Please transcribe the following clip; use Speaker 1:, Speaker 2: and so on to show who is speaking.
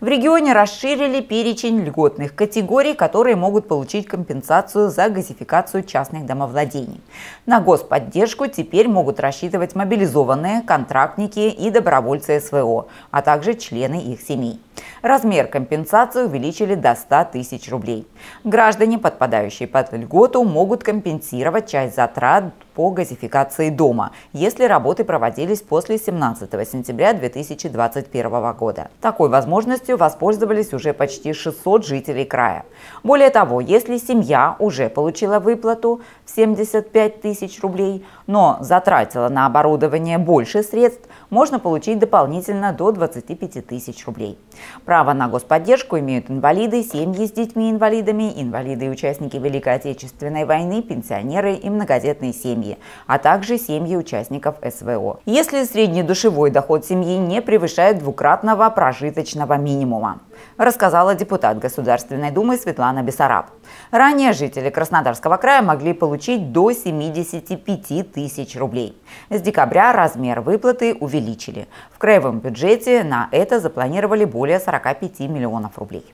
Speaker 1: В регионе расширили перечень льготных категорий, которые могут получить компенсацию за газификацию частных домовладений. На господдержку теперь могут рассчитывать мобилизованные, контрактники и добровольцы СВО, а также члены их семей. Размер компенсации увеличили до 100 тысяч рублей. Граждане, подпадающие под льготу, могут компенсировать часть затрат по газификации дома, если работы проводились после 17 сентября 2021 года. Такой возможностью воспользовались уже почти 600 жителей края. Более того, если семья уже получила выплату в 75 тысяч рублей, но затратила на оборудование больше средств, можно получить дополнительно до 25 тысяч рублей. Право на господдержку имеют инвалиды, семьи с детьми-инвалидами, инвалиды и участники Великой Отечественной войны, пенсионеры и многодетные семьи семьи, а также семьи участников СВО. Если средний душевой доход семьи не превышает двукратного прожиточного минимума, рассказала депутат Государственной Думы Светлана Бесараб. Ранее жители Краснодарского края могли получить до 75 тысяч рублей. С декабря размер выплаты увеличили. В краевом бюджете на это запланировали более 45 миллионов рублей.